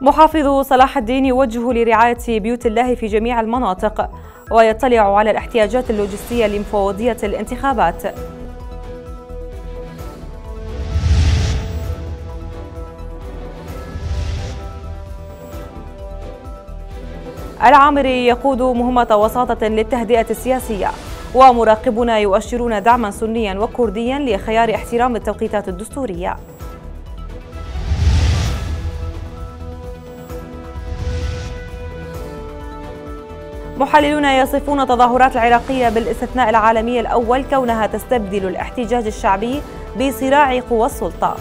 محافظ صلاح الدين يوجه لرعاية بيوت الله في جميع المناطق ويطلع على الاحتياجات اللوجستية لمفوضية الانتخابات العامري يقود مهمة وساطة للتهدئة السياسية ومراقبنا يؤشرون دعما سنيا وكرديا لخيار احترام التوقيتات الدستورية محللون يصفون التظاهرات العراقية بالاستثناء العالمي الأول كونها تستبدل الاحتجاج الشعبي بصراع قوى السلطة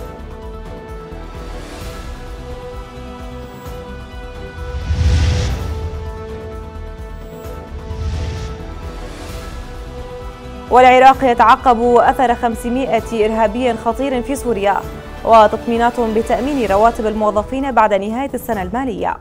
والعراق يتعقب أثر 500 إرهابي خطير في سوريا وتطمينات بتأمين رواتب الموظفين بعد نهاية السنة المالية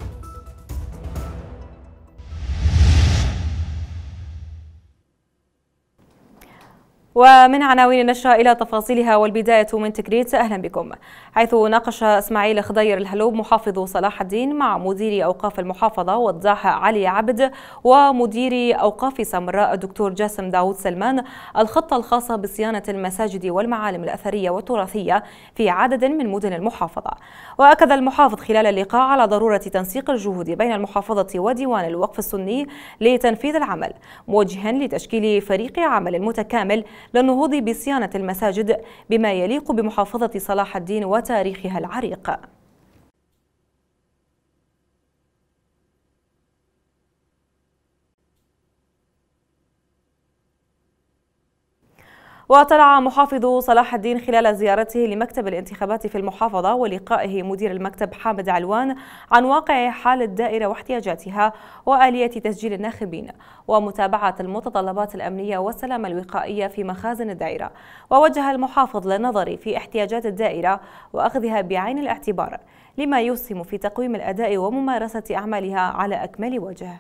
ومن عناوين النشرة إلى تفاصيلها والبداية من تكريت أهلا بكم حيث ناقش إسماعيل خضير الهلوب محافظ صلاح الدين مع مدير أوقاف المحافظة وضاح علي عبد ومدير أوقاف سمراء الدكتور جاسم داود سلمان الخطة الخاصة بصيانة المساجد والمعالم الأثرية والتراثية في عدد من مدن المحافظة وأكد المحافظ خلال اللقاء على ضرورة تنسيق الجهود بين المحافظة وديوان الوقف السني لتنفيذ العمل موجها لتشكيل فريق عمل متكامل للنهوض بصيانة المساجد بما يليق بمحافظة صلاح الدين وتاريخها العريق وطلع محافظ صلاح الدين خلال زيارته لمكتب الانتخابات في المحافظة ولقائه مدير المكتب حامد علوان عن واقع حال الدائرة واحتياجاتها وآلية تسجيل الناخبين ومتابعة المتطلبات الأمنية والسلامة الوقائية في مخازن الدائرة ووجه المحافظ للنظر في احتياجات الدائرة وأخذها بعين الاعتبار لما يسهم في تقويم الأداء وممارسة أعمالها على أكمل وجه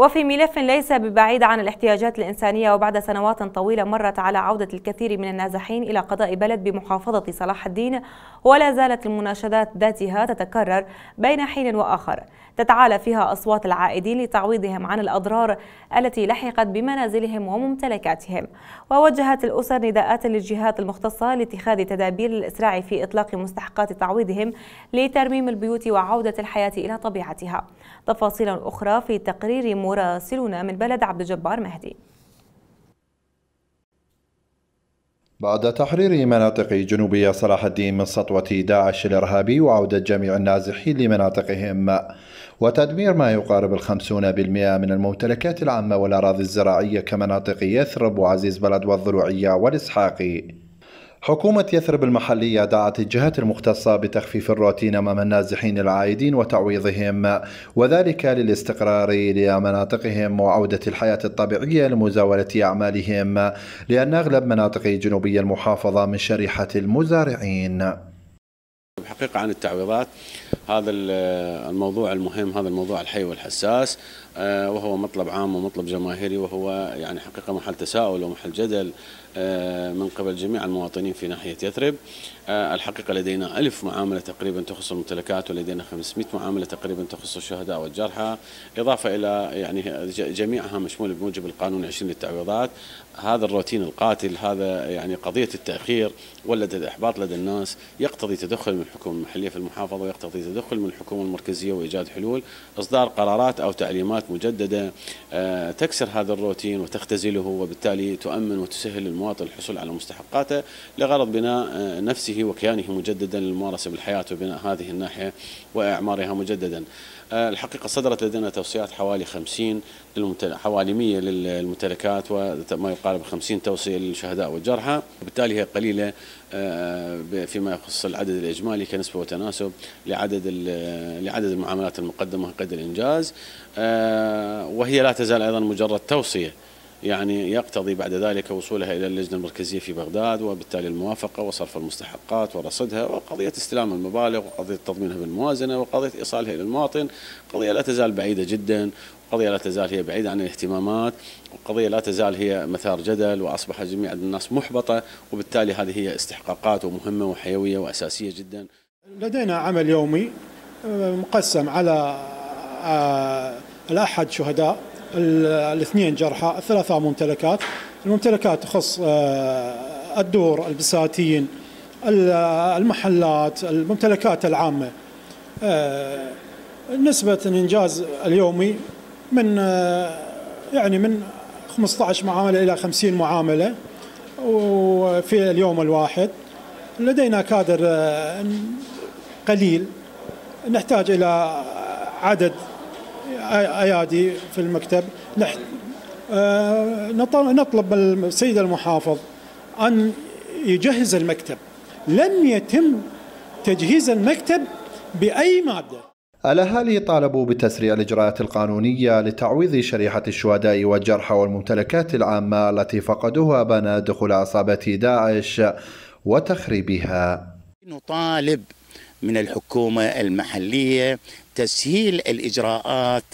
وفي ملف ليس ببعيد عن الاحتياجات الإنسانية وبعد سنوات طويلة مرت على عودة الكثير من النازحين إلى قضاء بلد بمحافظة صلاح الدين ولا زالت المناشدات ذاتها تتكرر بين حين وآخر تتعالى فيها أصوات العائدين لتعويضهم عن الأضرار التي لحقت بمنازلهم وممتلكاتهم ووجهت الأسر نداءات للجهات المختصة لاتخاذ تدابير للإسراع في إطلاق مستحقات تعويضهم لترميم البيوت وعودة الحياة إلى طبيعتها تفاصيل أخرى في تقرير مراسلنا من بلد عبد الجبار مهدي بعد تحرير مناطق جنوبية صلاح الدين من سطوة داعش الإرهابي وعودة جميع النازحين لمناطقهم وتدمير ما يقارب الخمسون بالمئة من الممتلكات العامة والأراضي الزراعية كمناطق يثرب وعزيز بلد والضلوعية والإسحاقي حكومة يثرب المحلية دعت الجهات المختصة بتخفيف الروتين أمام النازحين العائدين وتعويضهم وذلك للاستقرار لمناطقهم وعودة الحياة الطبيعية لمزاولة أعمالهم لأن أغلب مناطق جنوبية المحافظة من شريحة المزارعين الحقيقة عن التعويضات هذا الموضوع المهم هذا الموضوع الحي والحساس آه، وهو مطلب عام ومطلب جماهيري وهو يعني حقيقه محل تساؤل ومحل جدل آه، من قبل جميع المواطنين في ناحيه يثرب آه، الحقيقه لدينا ألف معامله تقريبا تخص الممتلكات ولدينا 500 معامله تقريبا تخص الشهداء والجرحى اضافه الى يعني جميعها مشمول بموجب القانون 20 للتعويضات هذا الروتين القاتل هذا يعني قضيه التاخير ولد الاحباط لدى الناس يقتضي تدخل من الحكومه المحليه في المحافظه ويقتضي تدخل تدخل من الحكومة المركزية وإيجاد حلول إصدار قرارات أو تعليمات مجددة آه، تكسر هذا الروتين وتختزله وبالتالي تؤمن وتسهل للمواطن الحصول على مستحقاته لغرض بناء آه، نفسه وكيانه مجددا للممارسة بالحياة وبناء هذه الناحية وإعمارها مجددا الحقيقة صدرت لدينا توصيات حوالي 50 حوالي 100 للممتلكات وما يقارب 50 توصية للشهداء والجرحى وبالتالي هي قليلة آه، فيما يخص العدد الإجمالي كنسبة وتناسب لعدد لعدد المعاملات المقدمة قد الإنجاز آه، وهي لا تزال أيضا مجرد توصية يعني يقتضي بعد ذلك وصولها إلى اللجنة المركزية في بغداد وبالتالي الموافقة وصرف المستحقات ورصدها وقضية استلام المبالغ وقضية تضمينها بالموازنة وقضية إيصالها إلى المواطن قضية لا تزال بعيدة جدا قضية لا تزال هي بعيدة عن الاهتمامات وقضية لا تزال هي مثار جدل وأصبح جميع الناس محبطة وبالتالي هذه هي استحقاقات ومهمة وحيوية وأساسية جدا لدينا عمل يومي آه، مقسم على آه، الأحد شهداء الاثنين جرحى الثلاثة ممتلكات الممتلكات تخص آه، الدور البساتين المحلات الممتلكات العامة آه، نسبة الإنجاز اليومي من آه، يعني من 15 معاملة إلى 50 معاملة وفي اليوم الواحد لدينا كادر قليل نحتاج إلى عدد ايادي في المكتب آه، نطلب السيد المحافظ ان يجهز المكتب لم يتم تجهيز المكتب باي ماده الأهالي طالبوا بتسريع الإجراءات القانونية لتعويض شريحة الشهداء والجرحى والممتلكات العامة التي فقدوها بناء دخول عصابة داعش وتخريبها نطالب من الحكومة المحلية تسهيل الإجراءات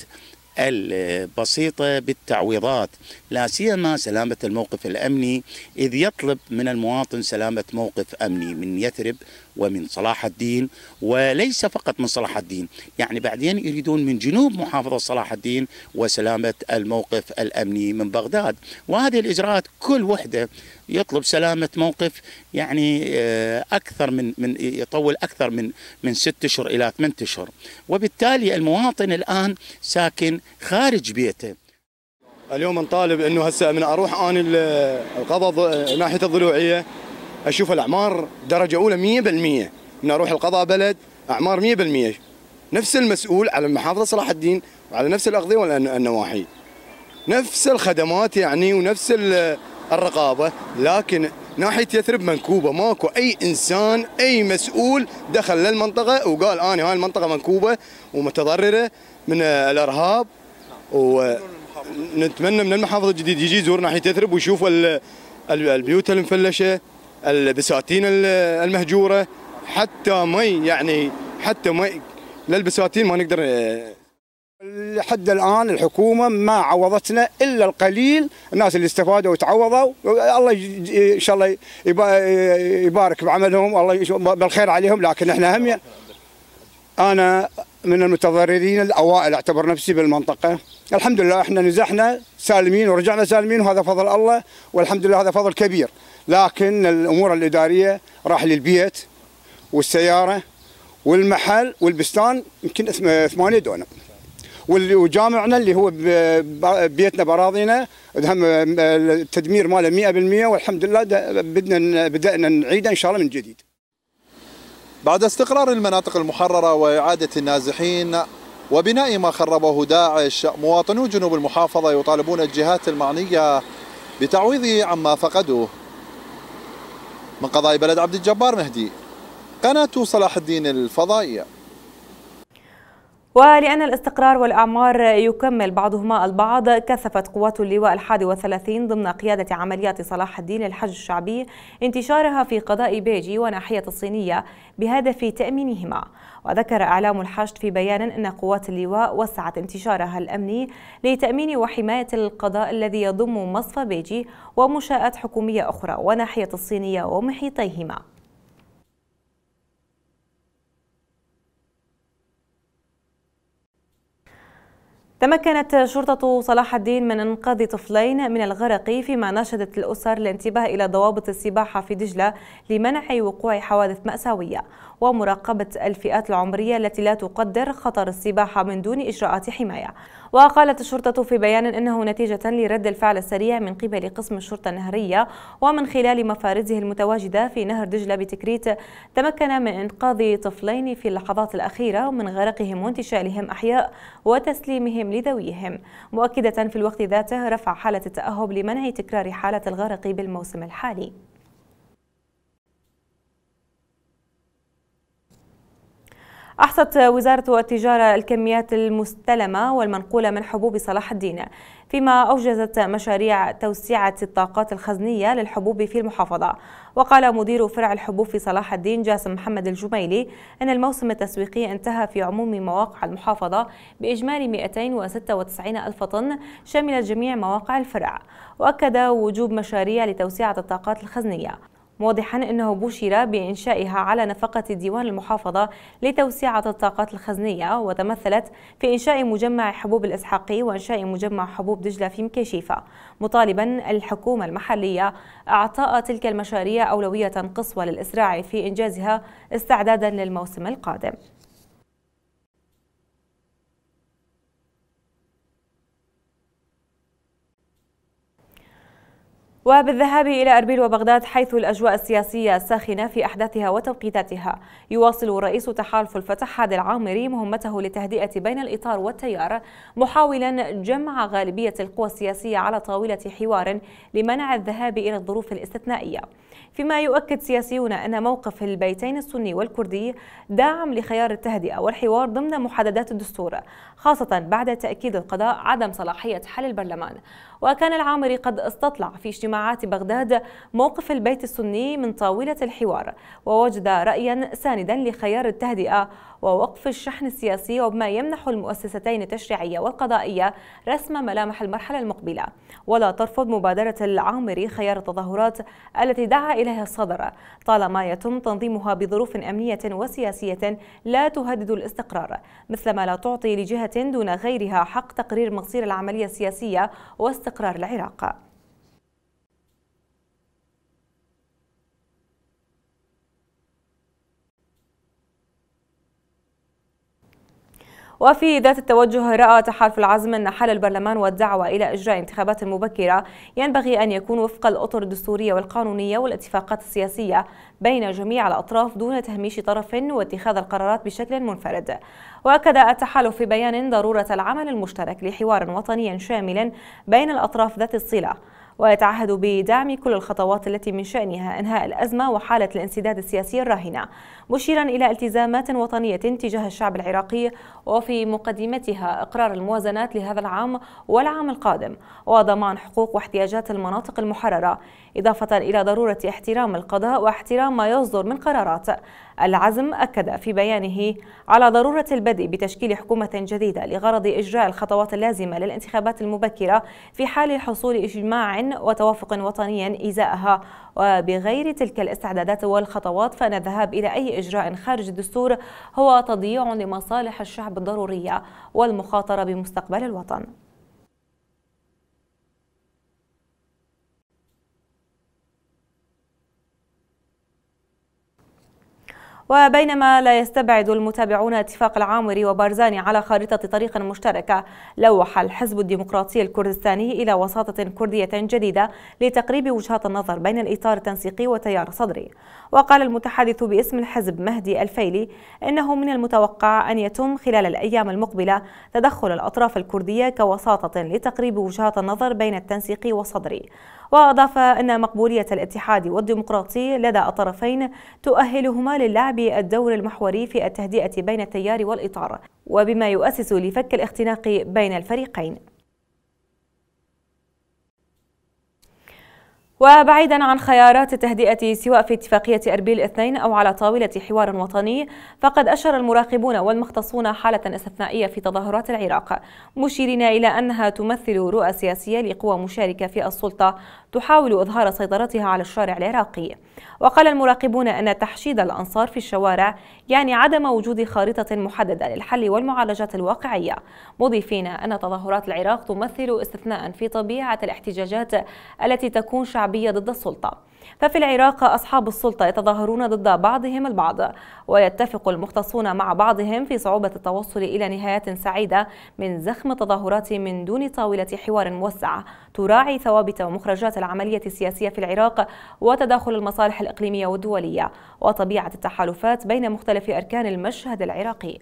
البسيطة بالتعويضات لا سيما سلامة الموقف الأمني إذ يطلب من المواطن سلامة موقف أمني من يثرب ومن صلاح الدين وليس فقط من صلاح الدين يعني بعدين يريدون من جنوب محافظة صلاح الدين وسلامة الموقف الأمني من بغداد وهذه الإجراءات كل وحدة يطلب سلامه موقف يعني آه، اكثر من من يطول اكثر من من ست اشهر الى ثمان اشهر وبالتالي المواطن الان ساكن خارج بيته اليوم نطالب انه هسه من اروح انا القبض آه، ناحيه الضلوعيه اشوف الاعمار درجه اولى 100% من اروح القضاء بلد اعمار 100% نفس المسؤول على المحافظه صلاح الدين وعلى نفس الاغذيه والنواحي نفس الخدمات يعني ونفس الرقابه لكن ناحيه يثرب منكوبه ماكو اي انسان اي مسؤول دخل للمنطقه وقال انا هاي المنطقه منكوبه ومتضرره من الارهاب ونتمنى من المحافظ الجديد يجي يزور ناحيه يثرب ويشوف البيوت المفلشه البساتين المهجوره حتى مي يعني حتى مي للبساتين ما نقدر لحد الان الحكومه ما عوضتنا الا القليل الناس اللي استفادوا وتعوضوا الله ان شاء الله يبارك بعملهم الله بالخير عليهم لكن احنا هم انا من المتضررين الاوائل اعتبر نفسي بالمنطقه الحمد لله احنا نزحنا سالمين ورجعنا سالمين وهذا فضل الله والحمد لله هذا فضل كبير لكن الامور الاداريه راح للبيت والسياره والمحل والبستان يمكن 8 دونم واللي وجامعنا اللي هو بيتنا باراضينا هم التدمير ماله 100% والحمد لله بدنا بدانا نعيده ان شاء الله من جديد. بعد استقرار المناطق المحرره واعاده النازحين وبناء ما خربه داعش مواطنو جنوب المحافظه يطالبون الجهات المعنيه بتعويض عما فقدوه. من قضاء بلد عبد الجبار مهدي قناه صلاح الدين الفضائيه ولأن الاستقرار والأعمار يكمل بعضهما البعض كثفت قوات اللواء الحادي والثلاثين ضمن قيادة عمليات صلاح الدين للحج الشعبي انتشارها في قضاء بيجي وناحية الصينية بهدف تأمينهما وذكر إعلام الحشد في بيان أن قوات اللواء وسعت انتشارها الأمني لتأمين وحماية القضاء الذي يضم مصفى بيجي ومنشآت حكومية أخرى وناحية الصينية ومحيطيهما تمكنت شرطة صلاح الدين من إنقاذ طفلين من الغرق فيما ناشدت الأسر الانتباه إلى ضوابط السباحة في دجلة لمنع وقوع حوادث مأساوية ومراقبة الفئات العمرية التي لا تقدر خطر السباحة من دون إجراءات حماية وقالت الشرطة في بيان أنه نتيجة لرد الفعل السريع من قبل قسم الشرطة النهرية ومن خلال مفارزه المتواجدة في نهر دجلة بتكريت تمكن من إنقاذ طفلين في اللحظات الأخيرة من غرقهم وانتشالهم أحياء وتسليمهم لذويهم مؤكدة في الوقت ذاته رفع حالة التأهب لمنع تكرار حالة الغرق بالموسم الحالي أحصت وزارة التجارة الكميات المستلمة والمنقولة من حبوب صلاح الدين فيما أوجزت مشاريع توسعة الطاقات الخزنية للحبوب في المحافظة وقال مدير فرع الحبوب في صلاح الدين جاسم محمد الجميلي أن الموسم التسويقي انتهى في عموم مواقع المحافظة بإجمالي 296 ألف طن شملت جميع مواقع الفرع وأكد وجوب مشاريع لتوسعة الطاقات الخزنية موضحا أنه بشر بإنشائها على نفقة ديوان المحافظة لتوسعة الطاقات الخزنية وتمثلت في إنشاء مجمع حبوب الإسحاقي وإنشاء مجمع حبوب دجلة في مكيشيفة مطالبا الحكومة المحلية أعطاء تلك المشاريع أولوية قصوى للإسراع في إنجازها استعدادا للموسم القادم وبالذهاب إلى أربيل وبغداد حيث الأجواء السياسية الساخنة في أحداثها وتوقيتاتها يواصل رئيس تحالف الفتح هادي العامري مهمته لتهدئة بين الإطار والتيار محاولا جمع غالبية القوى السياسية على طاولة حوار لمنع الذهاب إلى الظروف الاستثنائية فيما يؤكد سياسيون أن موقف البيتين السني والكردي داعم لخيار التهدئة والحوار ضمن محددات الدستور خاصة بعد تأكيد القضاء عدم صلاحية حل البرلمان وكان العامري قد استطلع في اجتماعات بغداد موقف البيت السني من طاولة الحوار ووجد رأيا ساندا لخيار التهدئة ووقف الشحن السياسي وبما يمنح المؤسستين التشريعية والقضائية رسم ملامح المرحلة المقبلة ولا ترفض مبادرة العامري خيار التظاهرات التي دعا إليها الصدر طالما يتم تنظيمها بظروف أمنية وسياسية لا تهدد الاستقرار مثلما لا تعطي لجهة دون غيرها حق تقرير مصير العملية السياسية واستقرار العراق وفي ذات التوجه رأى تحالف العزم أن حل البرلمان والدعوة إلى إجراء انتخابات مبكرة ينبغي أن يكون وفق الأطر الدستورية والقانونية والاتفاقات السياسية بين جميع الأطراف دون تهميش طرف واتخاذ القرارات بشكل منفرد وأكد التحالف في بيان ضرورة العمل المشترك لحوار وطني شامل بين الأطراف ذات الصلة ويتعهد بدعم كل الخطوات التي من شأنها إنهاء الأزمة وحالة الانسداد السياسي الراهنة مشيرا إلى التزامات وطنية تجاه الشعب العراقي وفي مقدمتها إقرار الموازنات لهذا العام والعام القادم وضمان حقوق واحتياجات المناطق المحررة إضافة إلى ضرورة احترام القضاء واحترام ما يصدر من قرارات العزم أكد في بيانه على ضرورة البدء بتشكيل حكومة جديدة لغرض إجراء الخطوات اللازمة للانتخابات المبكرة في حال حصول إجماع وتوافق وطني إزاءها وبغير تلك الاستعدادات والخطوات فإن الذهاب إلى أي إجراء خارج الدستور هو تضييع لمصالح الشعب الضرورية والمخاطرة بمستقبل الوطن وبينما لا يستبعد المتابعون اتفاق العامري وبارزاني على خارطة طريق مشتركة لوح الحزب الديمقراطي الكردستاني إلى وساطة كردية جديدة لتقريب وجهات النظر بين الإطار التنسيقي وتيار صدري وقال المتحدث باسم الحزب مهدي الفيلي إنه من المتوقع أن يتم خلال الأيام المقبلة تدخل الأطراف الكردية كوساطة لتقريب وجهات النظر بين التنسيقي وصدري وأضاف أن مقبولية الاتحاد والديمقراطي لدى الطرفين تؤهلهما للعب الدور المحوري في التهدئة بين التيار والإطار وبما يؤسس لفك الاختناق بين الفريقين وبعيدا عن خيارات التهدئة سواء في اتفاقية أربيل الاثنين أو على طاولة حوار وطني فقد أشر المراقبون والمختصون حالة استثنائية في تظاهرات العراق مشيرين إلى أنها تمثل رؤى سياسية لقوى مشاركة في السلطة تحاول إظهار سيطرتها على الشارع العراقي وقال المراقبون أن تحشيد الأنصار في الشوارع يعني عدم وجود خارطة محددة للحل والمعالجات الواقعية مضيفين أن تظاهرات العراق تمثل استثناء في طبيعة الاحتجاجات التي تكون شعب الشعبية ضد السلطة ففي العراق أصحاب السلطة يتظاهرون ضد بعضهم البعض ويتفق المختصون مع بعضهم في صعوبة التوصل إلى نهايات سعيدة من زخم التظاهرات من دون طاولة حوار موسعة تراعي ثوابت ومخرجات العملية السياسية في العراق وتداخل المصالح الإقليمية والدولية وطبيعة التحالفات بين مختلف أركان المشهد العراقي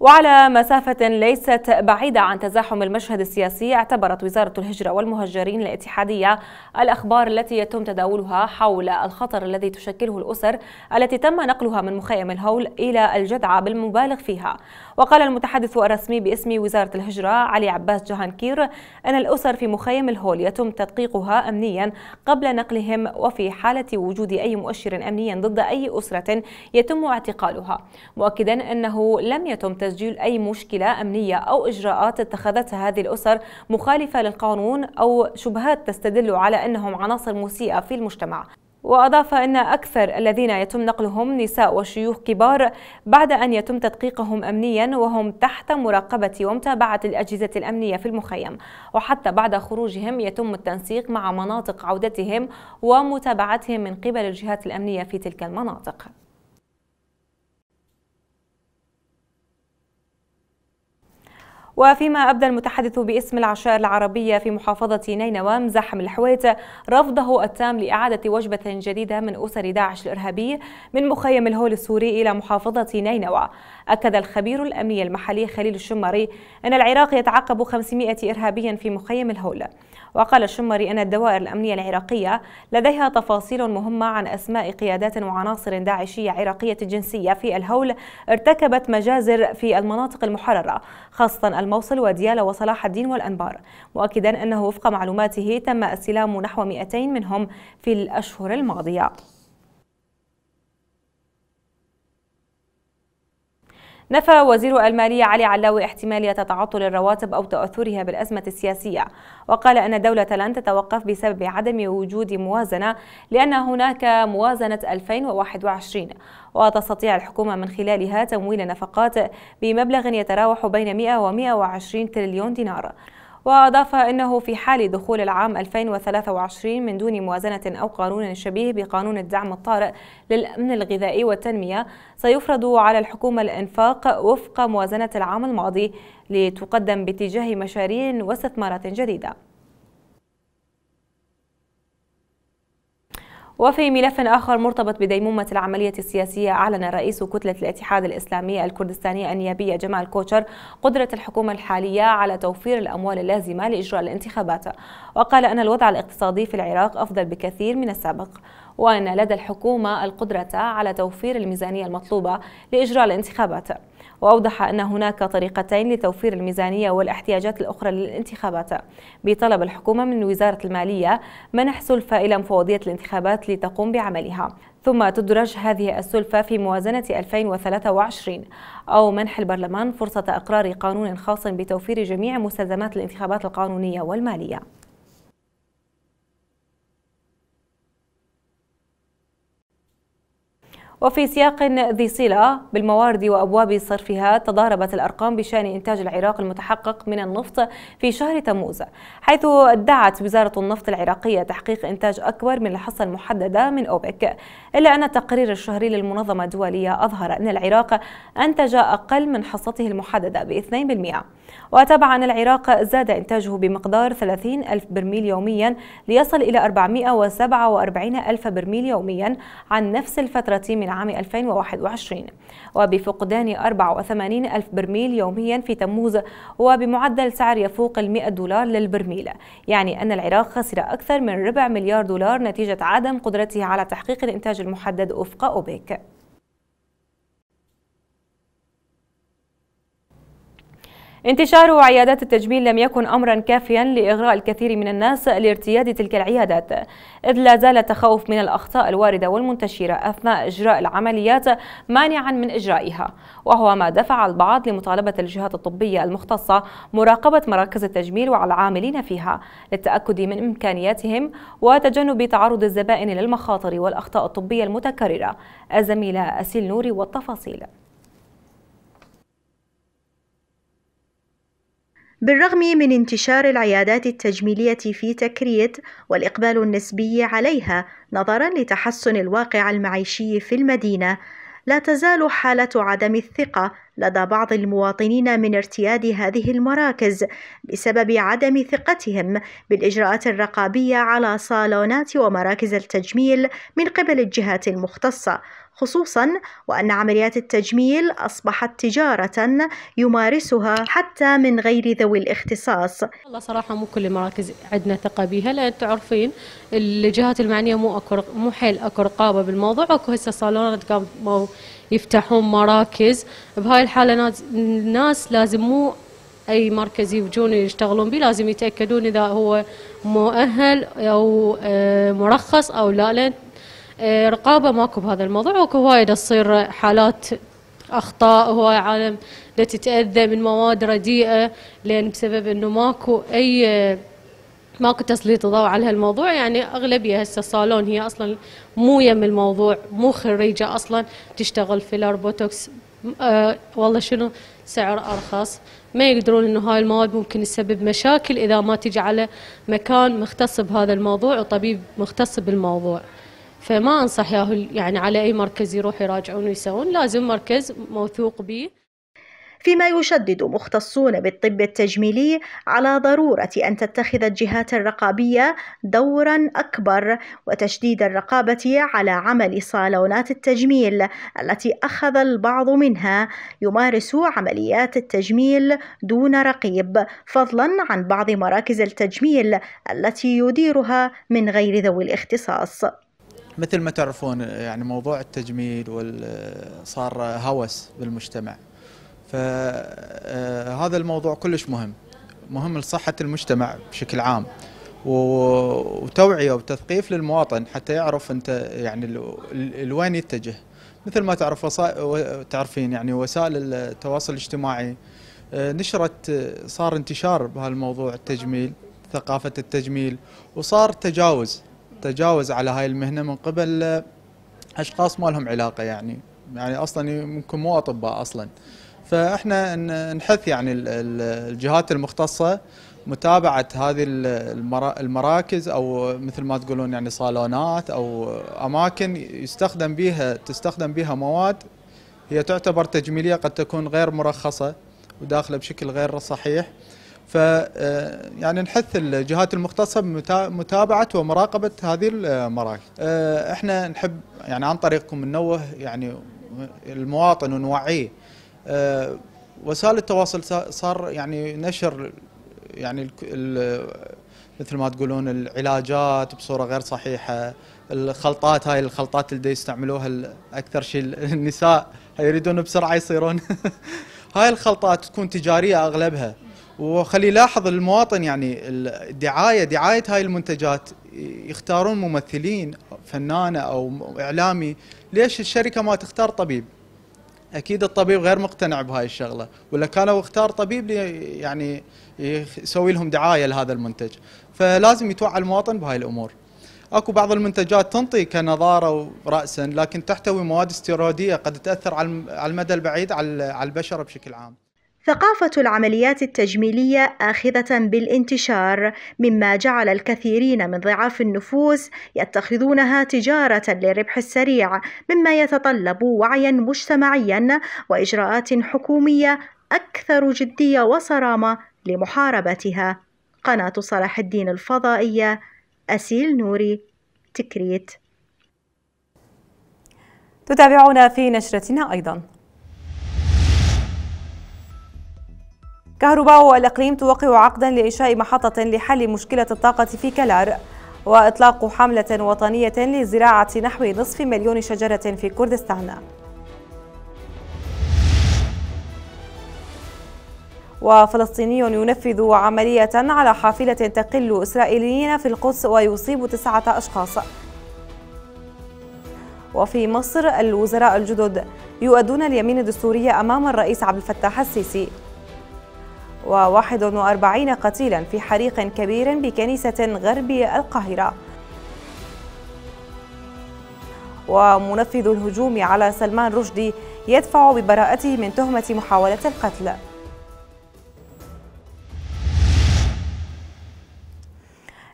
وعلى مسافة ليست بعيدة عن تزاحم المشهد السياسي اعتبرت وزارة الهجرة والمهجرين الاتحادية الأخبار التي يتم تداولها حول الخطر الذي تشكله الأسر التي تم نقلها من مخيم الهول إلى الجدعة بالمبالغ فيها وقال المتحدث الرسمي باسم وزارة الهجرة علي عباس جهانكير أن الأسر في مخيم الهول يتم تدقيقها أمنيا قبل نقلهم وفي حالة وجود أي مؤشر أمني ضد أي أسرة يتم اعتقالها مؤكدا أنه لم يتم تسجيل أي مشكلة أمنية أو إجراءات اتخذتها هذه الأسر مخالفة للقانون أو شبهات تستدل على أنهم عناصر مسيئة في المجتمع وأضاف أن أكثر الذين يتم نقلهم نساء وشيوخ كبار بعد أن يتم تدقيقهم أمنيا وهم تحت مراقبة ومتابعة الأجهزة الأمنية في المخيم وحتى بعد خروجهم يتم التنسيق مع مناطق عودتهم ومتابعتهم من قبل الجهات الأمنية في تلك المناطق وفيما أبدى المتحدث باسم العشائر العربية في محافظة نينوى مزاحم الحويت رفضه التام لإعادة وجبة جديدة من أسر داعش الإرهابي من مخيم الهول السوري إلى محافظة نينوى أكد الخبير الأمني المحلي خليل الشمري أن العراق يتعقب 500 إرهابيا في مخيم الهولة وقال الشمري أن الدوائر الأمنية العراقية لديها تفاصيل مهمة عن أسماء قيادات وعناصر داعشية عراقية الجنسية في الهول ارتكبت مجازر في المناطق المحررة خاصة الموصل وديالة وصلاح الدين والأنبار مؤكدا أنه وفق معلوماته تم استلام نحو 200 منهم في الأشهر الماضية نفى وزير المالية علي علاوي احتمالية تعطل الرواتب أو تأثرها بالأزمة السياسية وقال أن الدولة لن تتوقف بسبب عدم وجود موازنة لأن هناك موازنة 2021 وتستطيع الحكومة من خلالها تمويل نفقات بمبلغ يتراوح بين 100 و 120 تريليون دينار وأضاف أنه في حال دخول العام 2023 من دون موازنة أو قانون شبيه بقانون الدعم الطارئ للأمن الغذائي والتنمية سيفرض على الحكومة الإنفاق وفق موازنة العام الماضي لتقدم باتجاه مشاريع واستثمارات جديدة وفي ملف آخر مرتبط بديمومة العملية السياسية أعلن رئيس كتلة الاتحاد الإسلامي الكردستاني النيابية جمال كوتشر قدرة الحكومة الحالية على توفير الأموال اللازمة لإجراء الانتخابات وقال أن الوضع الاقتصادي في العراق أفضل بكثير من السابق وأن لدى الحكومة القدرة على توفير الميزانية المطلوبة لإجراء الانتخابات وأوضح أن هناك طريقتين لتوفير الميزانية والاحتياجات الأخرى للانتخابات بطلب الحكومة من وزارة المالية منح سلفة إلى مفوضية الانتخابات لتقوم بعملها ثم تدرج هذه السلفة في موازنة 2023 أو منح البرلمان فرصة إقرار قانون خاص بتوفير جميع مستلزمات الانتخابات القانونية والمالية وفي سياق ذي صلة بالموارد وأبواب صرفها تضاربت الأرقام بشأن إنتاج العراق المتحقق من النفط في شهر تموز حيث ادعت وزارة النفط العراقية تحقيق إنتاج أكبر من الحصة المحددة من أوبك إلا أن التقرير الشهري للمنظمة الدولية أظهر أن العراق أنتج أقل من حصته المحددة ب 2% وتبعا العراق زاد إنتاجه بمقدار 30 ألف برميل يوميا ليصل إلى 447 ألف برميل يوميا عن نفس الفترة من من عام 2021 وبفقدان 84 ألف برميل يوميا في تموز وبمعدل سعر يفوق ال 100 دولار للبرميل يعني أن العراق خسر أكثر من ربع مليار دولار نتيجة عدم قدرته على تحقيق الإنتاج المحدد أفق أوبك انتشار عيادات التجميل لم يكن أمرا كافيا لإغراء الكثير من الناس لارتياد تلك العيادات إذ لا زال التخوف من الأخطاء الواردة والمنتشرة أثناء إجراء العمليات مانعا من إجرائها وهو ما دفع البعض لمطالبة الجهات الطبية المختصة مراقبة مراكز التجميل وعلى العاملين فيها للتأكد من إمكانياتهم وتجنب تعرض الزبائن للمخاطر والأخطاء الطبية المتكررة الزميلة أسيل نوري والتفاصيل بالرغم من انتشار العيادات التجميلية في تكريت والإقبال النسبي عليها نظرا لتحسن الواقع المعيشي في المدينة لا تزال حالة عدم الثقة لدى بعض المواطنين من ارتياد هذه المراكز بسبب عدم ثقتهم بالإجراءات الرقابية على صالونات ومراكز التجميل من قبل الجهات المختصة خصوصا وأن عمليات التجميل أصبحت تجارة يمارسها حتى من غير ذوي الاختصاص والله صراحة مو كل المراكز عندنا ثقة بها لأن تعرفين الجهات المعنية مو أكو مو حيل أكو رقابة بالموضوع أكو هسه صالونات قاموا يفتحون مراكز بهاي الحالة الناس لازم مو اي مركز يجون يشتغلون به لازم يتاكدون اذا هو مؤهل او آه، مرخص او لا لان آه، رقابه ماكو بهذا الموضوع واكو هواي تصير حالات اخطاء هواي عالم تتاذى من مواد رديئه لان بسبب انه ماكو اي آه، ماكو تسليط ضوء على هالموضوع يعني اغلبيه هسه الصالون هي اصلا مو يم الموضوع مو خريجه اصلا تشتغل فيلر بوتوكس أه والله شنو سعر ارخص ما يقدرون انه هاي المواد ممكن تسبب مشاكل اذا ما تجي على مكان مختص بهذا الموضوع وطبيب مختص بالموضوع فما انصح ياهو يعني على اي مركز يروح يراجعون ويسوون لازم مركز موثوق به فيما يشدد مختصون بالطب التجميلي على ضروره ان تتخذ الجهات الرقابيه دورا اكبر وتشديد الرقابه على عمل صالونات التجميل التي اخذ البعض منها يمارس عمليات التجميل دون رقيب فضلا عن بعض مراكز التجميل التي يديرها من غير ذوي الاختصاص مثل ما تعرفون يعني موضوع التجميل صار هوس بالمجتمع فهذا آه، الموضوع كلش مهم مهم لصحة المجتمع بشكل عام وتوعية وتثقيف للمواطن حتى يعرف انت يعني الوين يتجه مثل ما تعرف تعرفين يعني وسائل التواصل الاجتماعي آه، نشرت صار انتشار بهالموضوع التجميل ثقافة التجميل وصار تجاوز تجاوز على هاي المهنه من قبل آه، اشخاص ما لهم علاقه يعني يعني اصلا ممكن مو اطباء اصلا فاحنا نحث يعني الجهات المختصه متابعه هذه المراكز او مثل ما تقولون يعني صالونات او اماكن يستخدم بها تستخدم بها مواد هي تعتبر تجميليه قد تكون غير مرخصه وداخله بشكل غير صحيح ف آه، يعني نحث الجهات المختصه بمتابعه ومراقبه هذه المراكز. آه، احنا نحب يعني عن طريقكم ننوه يعني المواطن ونوعيه. آه، وسائل التواصل صار يعني نشر يعني مثل ما تقولون العلاجات بصوره غير صحيحه، الخلطات هاي الخلطات اللي يستعملوها اكثر شيء النساء يريدون بسرعه يصيرون هاي الخلطات تكون تجاريه اغلبها. وخلي يلاحظ المواطن يعني الدعايه دعايه هاي المنتجات يختارون ممثلين فنانه او اعلامي ليش الشركه ما تختار طبيب اكيد الطبيب غير مقتنع بهاي الشغله ولا كانوا اختار طبيب يعني يسوي لهم دعايه لهذا المنتج فلازم يتوعى المواطن بهاي الامور اكو بعض المنتجات تنطي كنظاره وراسا لكن تحتوي مواد استيراديه قد تاثر على المدى البعيد على البشره بشكل عام ثقافة العمليات التجميلية آخذة بالانتشار، مما جعل الكثيرين من ضعاف النفوس يتخذونها تجارة للربح السريع، مما يتطلب وعيًا مجتمعيًا وإجراءات حكومية أكثر جدية وصرامة لمحاربتها. قناة صلاح الدين الفضائية أسيل نوري تكريت. تتابعونا في نشرتنا أيضاً. كهرباء والإقليم توقع عقدا لإنشاء محطة لحل مشكلة الطاقة في كلار وإطلاق حملة وطنية لزراعة نحو نصف مليون شجرة في كردستان وفلسطيني ينفذ عملية على حافلة تقل إسرائيليين في القدس ويصيب تسعة أشخاص وفي مصر الوزراء الجدد يؤدون اليمين الدستورية أمام الرئيس عبد الفتاح السيسي و41 قتيلا في حريق كبير بكنيسة غرب القاهرة ومنفذ الهجوم على سلمان رشدي يدفع ببراءته من تهمة محاولة القتل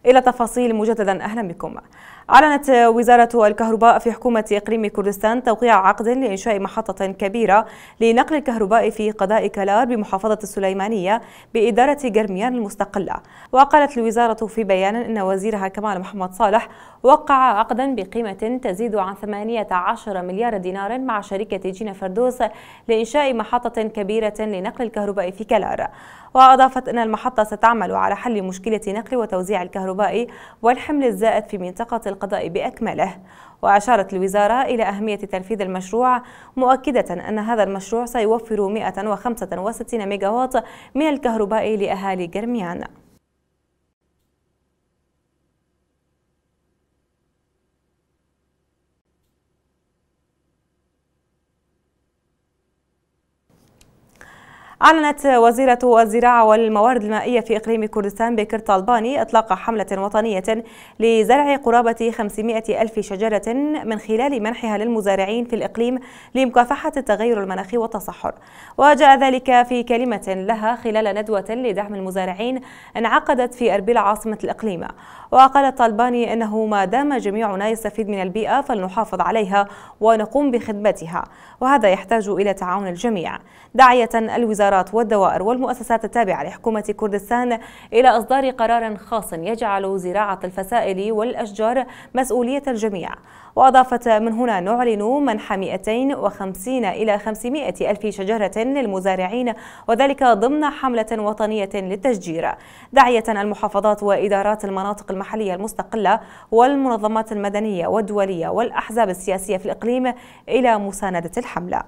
إلى تفاصيل مجددا أهلا بكم أعلنت وزارة الكهرباء في حكومة إقليم كردستان توقيع عقد لإنشاء محطة كبيرة لنقل الكهرباء في قضاء كلار بمحافظة السليمانية بإدارة جرميان المستقلة وقالت الوزارة في بيان أن وزيرها كمال محمد صالح وقع عقدا بقيمة تزيد عن 18 مليار دينار مع شركة جينا فردوس لإنشاء محطة كبيرة لنقل الكهرباء في كلار وأضافت أن المحطة ستعمل على حل مشكلة نقل وتوزيع الكهرباء والحمل الزائد في منطقة القضاء بأكمله وأشارت الوزارة إلى أهمية تنفيذ المشروع مؤكدة أن هذا المشروع سيوفر 165 ميجاوات من الكهرباء لأهالي جرميان أعلنت وزيرة الزراعة والموارد المائية في إقليم كردستان بكر طالباني إطلاق حملة وطنية لزرع قرابة 500 ألف شجرة من خلال منحها للمزارعين في الإقليم لمكافحة التغير المناخي والتصحر وجاء ذلك في كلمة لها خلال ندوة لدعم المزارعين انعقدت في أربيل عاصمة الإقليم وقال طالباني أنه ما دام جميعنا يستفيد من البيئة فلنحافظ عليها ونقوم بخدمتها وهذا يحتاج إلى تعاون الجميع داعية الوزارة الوزارات والدوائر والمؤسسات التابعة لحكومة كردستان إلى إصدار قرار خاص يجعل زراعة الفسائل والأشجار مسؤولية الجميع وأضافت من هنا نعلن منح 250 إلى 500 ألف شجرة للمزارعين وذلك ضمن حملة وطنية للتشجير داعية المحافظات وإدارات المناطق المحلية المستقلة والمنظمات المدنية والدولية والأحزاب السياسية في الإقليم إلى مساندة الحملة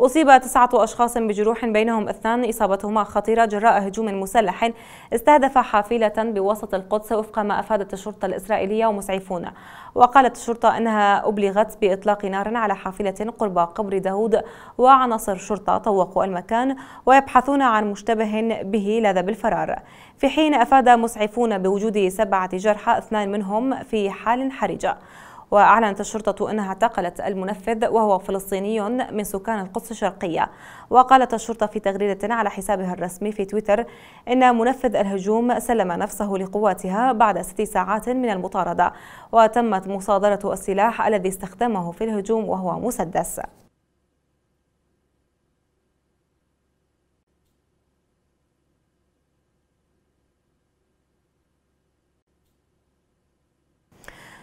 أصيب تسعة أشخاص بجروح بينهم اثنان إصابتهما خطيرة جراء هجوم مسلح استهدف حافلة بوسط القدس وفق ما أفادت الشرطة الإسرائيلية ومسعفون وقالت الشرطة أنها أبلغت بإطلاق نار على حافلة قرب قبر داود وعناصر الشرطة طوقوا المكان ويبحثون عن مشتبه به لذا بالفرار في حين أفاد مسعفون بوجود سبعة جرحى اثنان منهم في حال حرجة وأعلنت الشرطة أنها اعتقلت المنفذ وهو فلسطيني من سكان القدس الشرقية وقالت الشرطة في تغريدة على حسابها الرسمي في تويتر إن منفذ الهجوم سلم نفسه لقواتها بعد ست ساعات من المطاردة وتمت مصادرة السلاح الذي استخدمه في الهجوم وهو مسدس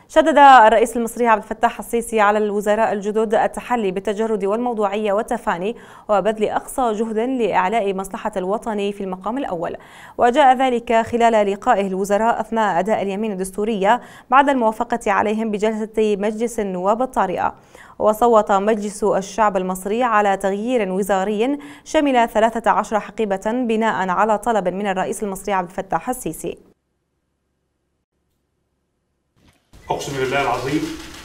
شدد الرئيس المصري عبد الفتاح السيسي على الوزراء الجدد التحلي بالتجرد والموضوعية والتفاني وبذل أقصى جهد لإعلاء مصلحة الوطن في المقام الأول وجاء ذلك خلال لقائه الوزراء أثناء أداء اليمين الدستورية بعد الموافقة عليهم بجلسة مجلس النواب الطارئة وصوت مجلس الشعب المصري على تغيير وزاري شمل 13 حقيبة بناء على طلب من الرئيس المصري عبد الفتاح السيسي اقسم بالله العظيم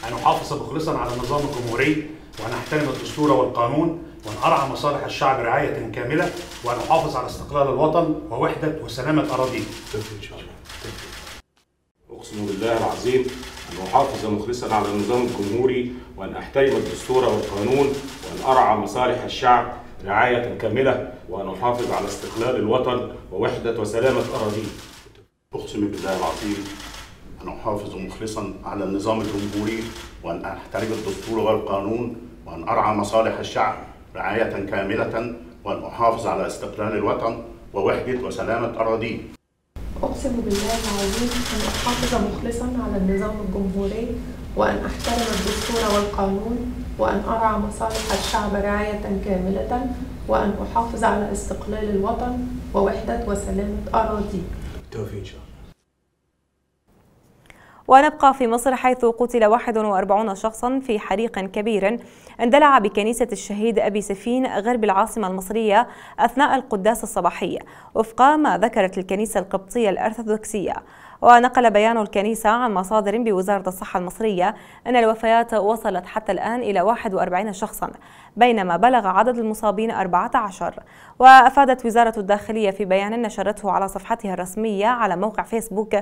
ان احافظ مخلصا على النظام الجمهوري وان احترم الدستور والقانون وان ارعى مصالح الشعب رعاية كاملة وان احافظ على استقلال الوطن ووحدة وسلامة أراضيه. إن شاء الله. أقسم بالله العظيم أن أحافظ مخلصا على النظام الجمهوري وأن أحترم الدستور والقانون وأن أرعى مصالح الشعب رعاية كاملة وأن أحافظ على استقلال الوطن ووحدة وسلامة أراضيه. أقسم بالله العظيم أن أحافظ مخلصا على النظام الجمهوري وأن أحترم الدستور والقانون وأن أرعى مصالح الشعب رعاية كاملة وأن أحافظ على استقلال الوطن ووحدة وسلامة أراضيه أقسم بالله العظيم أن أحافظ مخلصا على النظام الجمهوري وأن أحترم الدستور والقانون وأن أرعى مصالح الشعب رعاية كاملة وأن أحافظ على استقلال الوطن ووحدة وسلامة أراضيه. بالتوفيق إن شاء الله. ونبقى في مصر حيث قتل 41 شخصا في حريق كبير اندلع بكنيسة الشهيد أبي سفين غرب العاصمة المصرية أثناء القداس الصباحي وفق ما ذكرت الكنيسة القبطية الأرثوذكسية ونقل بيان الكنيسة عن مصادر بوزارة الصحة المصرية أن الوفيات وصلت حتى الآن إلى 41 شخصا بينما بلغ عدد المصابين 14 وأفادت وزارة الداخلية في بيان نشرته على صفحتها الرسمية على موقع فيسبوك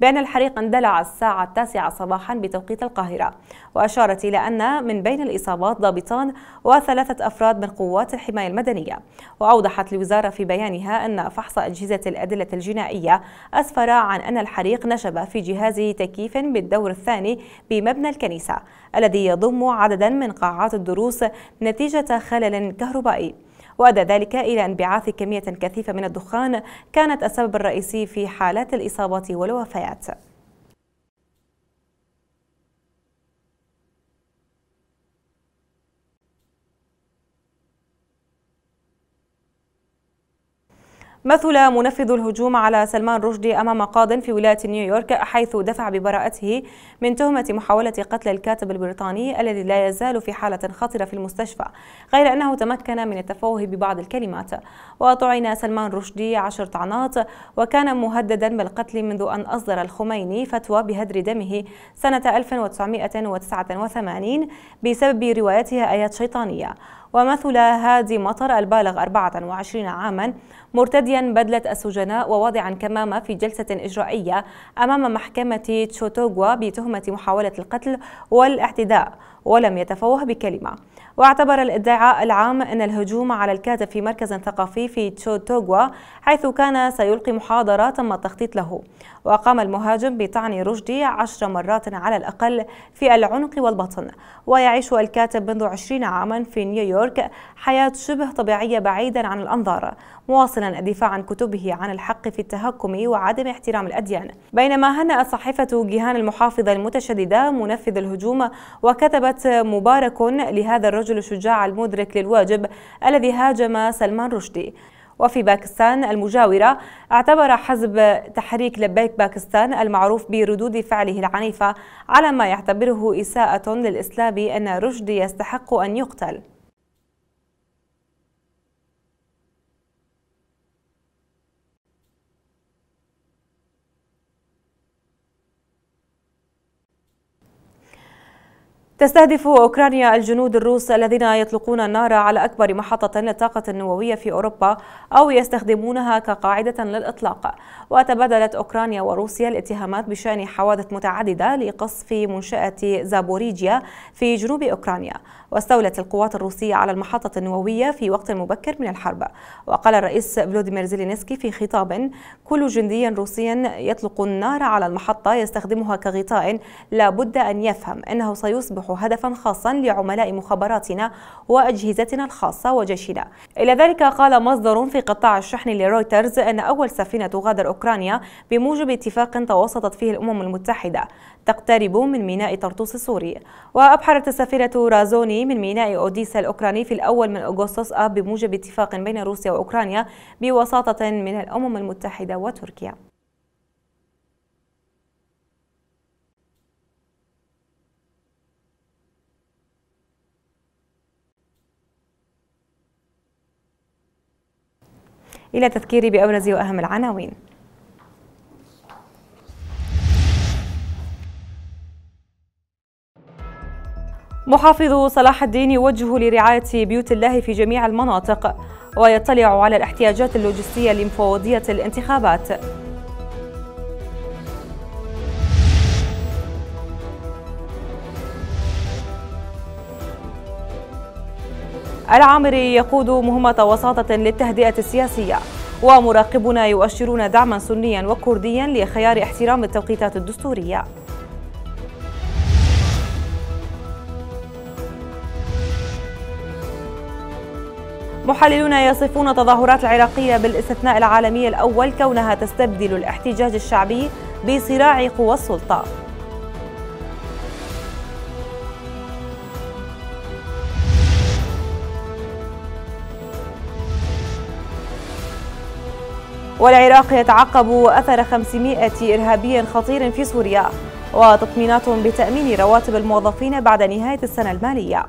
بأن الحريق اندلع الساعة التاسعة صباحا بتوقيت القاهرة وأشارت إلى أن من بين الإصابات ضابطان وثلاثة أفراد من قوات الحماية المدنية وأوضحت الوزارة في بيانها أن فحص أجهزة الأدلة الجنائية أسفر عن أن الحريق نشب في جهاز تكييف بالدور الثاني بمبنى الكنيسة الذي يضم عددا من قاعات الدروس نتيجة خلل كهربائي وأدى ذلك إلى انبعاث كمية كثيفة من الدخان كانت السبب الرئيسي في حالات الإصابات والوفيات مثل منفذ الهجوم على سلمان رشدي أمام قاض في ولاية نيويورك حيث دفع ببراءته من تهمة محاولة قتل الكاتب البريطاني الذي لا يزال في حالة خطرة في المستشفى غير أنه تمكن من التفوه ببعض الكلمات وطعن سلمان رشدي عشر طعنات وكان مهددا بالقتل منذ أن أصدر الخميني فتوى بهدر دمه سنة 1989 بسبب روايتها آيات شيطانية ومثل هادي مطر البالغ 24 عاما مرتديا بدلة السجناء وواضعا كمامة في جلسة إجرائية أمام محكمة تشوتوغوا بتهمة محاولة القتل والاعتداء ولم يتفوه بكلمة واعتبر الادعاء العام أن الهجوم على الكاتب في مركز ثقافي في تشوتوغوا حيث كان سيلقي محاضرة تم التخطيط له وقام المهاجم بطعن رشدي عشر مرات على الأقل في العنق والبطن ويعيش الكاتب منذ عشرين عاما في نيويورك حياة شبه طبيعية بعيدا عن الأنظار مواصلا الدفاع عن كتبه عن الحق في التهكم وعدم احترام الأديان بينما هنأت صحيفة جيهان المحافظة المتشددة منفذ الهجوم وكتبت مبارك لهذا الرجل الشجاع المدرك للواجب الذي هاجم سلمان رشدي وفي باكستان المجاورة اعتبر حزب تحريك لبيك باكستان المعروف بردود فعله العنيفة على ما يعتبره إساءة للإسلام أن رشدي يستحق أن يقتل تستهدف أوكرانيا الجنود الروس الذين يطلقون النار على أكبر محطة للطاقة النووية في أوروبا أو يستخدمونها كقاعدة للإطلاق وتبادلت أوكرانيا وروسيا الاتهامات بشأن حوادث متعددة لقصف منشأة زابوريجيا في جنوب أوكرانيا واستولت القوات الروسية على المحطة النووية في وقت مبكر من الحرب وقال الرئيس فلوديمير زيلينسكي في خطاب كل جندي روسي يطلق النار على المحطة يستخدمها كغطاء لا بد أن يفهم أنه سيصبح هدفا خاصا لعملاء مخابراتنا وأجهزتنا الخاصة وجيشنا إلى ذلك قال مصدر في قطاع الشحن لرويترز أن أول سفينة تغادر أوكرانيا بموجب اتفاق توسطت فيه الأمم المتحدة تقترب من ميناء طرطوس السوري وأبحرت السفيرة رازوني من ميناء أوديسا الأوكراني في الأول من أغسطس آب بموجب اتفاق بين روسيا وأوكرانيا بوساطة من الأمم المتحدة وتركيا إلى تذكيري بأبرز وأهم العناوين محافظ صلاح الدين يوجه لرعاية بيوت الله في جميع المناطق ويطلع على الاحتياجات اللوجستية لمفوضية الانتخابات العامري يقود مهمة وساطة للتهدئة السياسية ومراقبنا يؤشرون دعما سنيا وكرديا لخيار احترام التوقيتات الدستورية محللون يصفون التظاهرات العراقية بالاستثناء العالمي الأول كونها تستبدل الاحتجاج الشعبي بصراع قوى السلطة والعراق يتعقب أثر 500 إرهابي خطير في سوريا وتطمينات بتأمين رواتب الموظفين بعد نهاية السنة المالية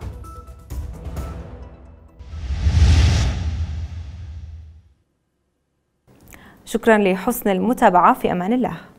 شكرا لحسن المتابعة في أمان الله